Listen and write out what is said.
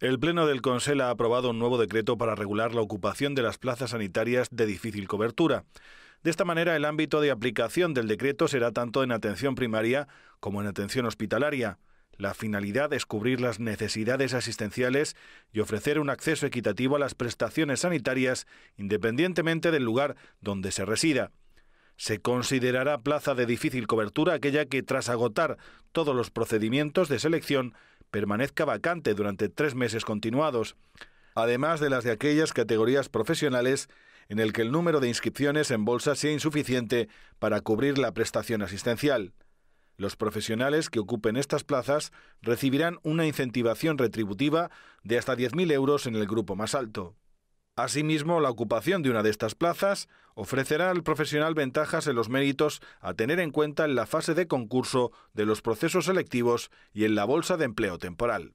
El Pleno del Consejo ha aprobado un nuevo decreto para regular la ocupación de las plazas sanitarias de difícil cobertura. De esta manera, el ámbito de aplicación del decreto será tanto en atención primaria como en atención hospitalaria. La finalidad es cubrir las necesidades asistenciales y ofrecer un acceso equitativo a las prestaciones sanitarias independientemente del lugar donde se resida. Se considerará plaza de difícil cobertura aquella que, tras agotar todos los procedimientos de selección, permanezca vacante durante tres meses continuados, además de las de aquellas categorías profesionales en el que el número de inscripciones en bolsa sea insuficiente para cubrir la prestación asistencial. Los profesionales que ocupen estas plazas recibirán una incentivación retributiva de hasta 10.000 euros en el grupo más alto. Asimismo, la ocupación de una de estas plazas ofrecerá al profesional ventajas en los méritos a tener en cuenta en la fase de concurso de los procesos selectivos y en la bolsa de empleo temporal.